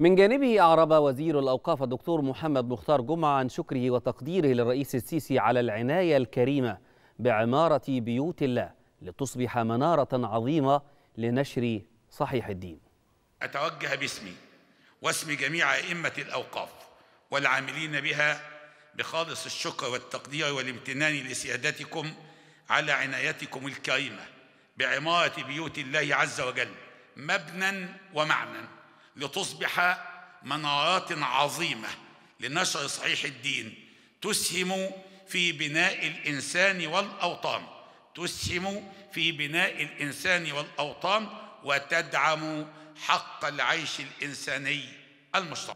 من جانبه أعرب وزير الأوقاف الدكتور محمد مختار جمعة عن شكره وتقديره للرئيس السيسي على العناية الكريمة بعمارة بيوت الله لتصبح منارة عظيمة لنشر صحيح الدين أتوجه باسمي واسم جميع أئمة الأوقاف والعاملين بها بخالص الشكر والتقدير والامتنان لسيادتكم على عنايتكم الكريمة بعمارة بيوت الله عز وجل مبنى ومعنى لتصبح منارات عظيمه لنشر صحيح الدين تسهم في بناء الانسان والاوطان تسهم في بناء الانسان والاوطان وتدعم حق العيش الانساني المشترك